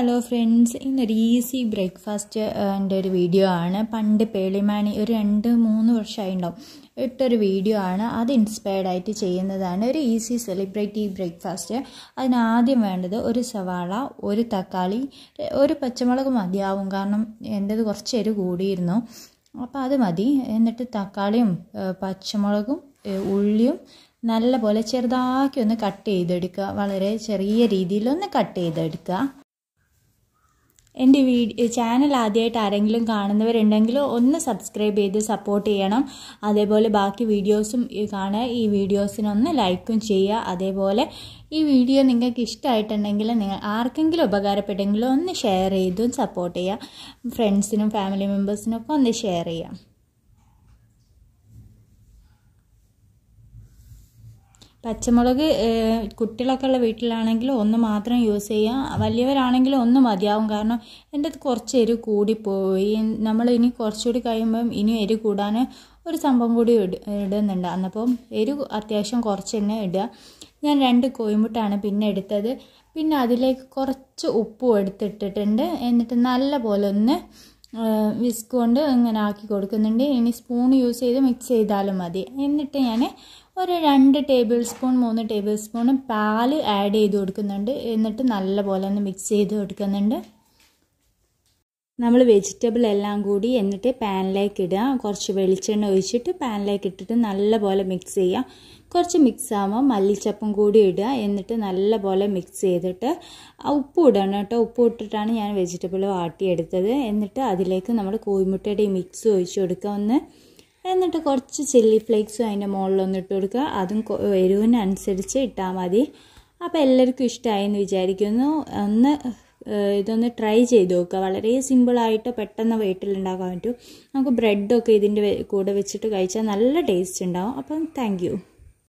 hello friends ഇന്നൊരു easy breakfast എൻ്റെ ഒരു വീഡിയോ uh, ആണ് പണ്ട് പേളിമാണി ഒരു രണ്ട് മൂന്ന് വർഷമായി ഉണ്ടാവും ഇട്ടൊരു വീഡിയോ ആണ് അത് ഇൻസ്പയർഡ് ആയിട്ട് ചെയ്യുന്നതാണ് ഒരു ഈസി സെലിബ്രേറ്റ് ബ്രേക്ക്ഫാസ്റ്റ് അതിനാദ്യം വേണ്ടത് ഒരു സവാള ഒരു തക്കാളി ഒരു പച്ചമുളക് മതിയാവും കാരണം എൻ്റേത് കുറച്ച് എരു കൂടിയിരുന്നു അപ്പോൾ അത് മതി എന്നിട്ട് തക്കാളിയും uh, പച്ചമുളകും uh, ഉള്ളിയും നല്ല പോലെ ചെറുതാക്കി ഒന്ന് കട്ട് ചെയ്തെടുക്കുക വളരെ ചെറിയ രീതിയിൽ ഒന്ന് കട്ട് ചെയ്തെടുക്കുക എൻ്റെ വീഡിയോ ചാനൽ ആദ്യമായിട്ട് ആരെങ്കിലും കാണുന്നവരുണ്ടെങ്കിൽ ഒന്ന് സബ്സ്ക്രൈബ് ചെയ്ത് സപ്പോർട്ട് ചെയ്യണം അതേപോലെ ബാക്കി വീഡിയോസും കാണുക ഈ വീഡിയോസിനൊന്ന് ലൈക്കും ചെയ്യുക അതേപോലെ ഈ വീഡിയോ നിങ്ങൾക്ക് ഇഷ്ടമായിട്ടുണ്ടെങ്കിൽ നിങ്ങൾ ആർക്കെങ്കിലും ഉപകാരപ്പെട്ടെങ്കിലോ ഒന്ന് ഷെയർ ചെയ്തും സപ്പോർട്ട് ചെയ്യുക ഫ്രണ്ട്സിനും ഫാമിലി മെമ്പേഴ്സിനും ഒക്കെ ഒന്ന് ഷെയർ ചെയ്യാം പച്ചമുളക് കുട്ടികളൊക്കെ ഉള്ള വീട്ടിലാണെങ്കിൽ ഒന്ന് മാത്രം യൂസ് ചെയ്യാം വലിയവരാണെങ്കിലും ഒന്ന് മതിയാവും കാരണം എൻ്റെ അത് കുറച്ച് എരി കൂടിപ്പോയി നമ്മൾ ഇനി കുറച്ചുകൂടി കഴിയുമ്പം ഇനി എരി കൂടാൻ ഒരു സംഭവം കൂടി ഇടുന്നുണ്ട് അന്നപ്പം എരി അത്യാവശ്യം കുറച്ച് തന്നെ ഇടുക ഞാൻ രണ്ട് കോയിമുട്ടാണ് പിന്നെ എടുത്തത് പിന്നെ അതിലേക്ക് കുറച്ച് ഉപ്പും എടുത്തിട്ടിട്ടുണ്ട് എന്നിട്ട് നല്ല പോലെ ഒന്ന് വിസ്ക് കൊണ്ട് ഇങ്ങനെ ആക്കി കൊടുക്കുന്നുണ്ട് ഇനി സ്പൂൺ യൂസ് ചെയ്ത് മിക്സ് ചെയ്താലും മതി എന്നിട്ട് ഞാൻ ഒരു രണ്ട് ടേബിൾ സ്പൂൺ മൂന്ന് ടേബിൾ സ്പൂൺ പാൽ ആഡ് ചെയ്ത് കൊടുക്കുന്നുണ്ട് എന്നിട്ട് നല്ലപോലെ ഒന്ന് മിക്സ് ചെയ്ത് കൊടുക്കുന്നുണ്ട് നമ്മൾ വെജിറ്റബിൾ എല്ലാം കൂടി എന്നിട്ട് പാനിലേക്ക് ഇടുക കുറച്ച് വെളിച്ചെണ്ണ ഒഴിച്ചിട്ട് പാനിലേക്ക് ഇട്ടിട്ട് നല്ലപോലെ മിക്സ് ചെയ്യുക കുറച്ച് മിക്സ് ആകുമ്പോൾ മല്ലിച്ചപ്പും കൂടി ഇടുക എന്നിട്ട് നല്ലപോലെ മിക്സ് ചെയ്തിട്ട് ഉപ്പ് ഇടണം കേട്ടോ ഉപ്പ് ഇട്ടിട്ടാണ് ഞാൻ വെജിറ്റബിൾ വാട്ടിയെടുത്തത് എന്നിട്ട് അതിലേക്ക് നമ്മൾ കോഴിമുട്ടയുടെ മിക്സ് ഒഴിച്ചു കൊടുക്കുക ഒന്ന് എന്നിട്ട് കുറച്ച് ചില്ലി ഫ്ലേക്സും അതിൻ്റെ ഒന്ന് ഇട്ട് കൊടുക്കുക അതും എരിവിനനുസരിച്ച് ഇട്ടാൽ മതി അപ്പോൾ എല്ലാവർക്കും ഇഷ്ടമായി എന്ന് വിചാരിക്കുന്നു ഒന്ന് ഇതൊന്ന് ട്രൈ ചെയ്ത് നോക്കുക വളരെ സിമ്പിളായിട്ട് പെട്ടെന്ന് വീട്ടിലുണ്ടാക്കാൻ പറ്റും നമുക്ക് ബ്രെഡൊക്കെ ഇതിൻ്റെ കൂടെ വെച്ചിട്ട് കഴിച്ചാൽ നല്ല ടേസ്റ്റ് ഉണ്ടാവും അപ്പം താങ്ക്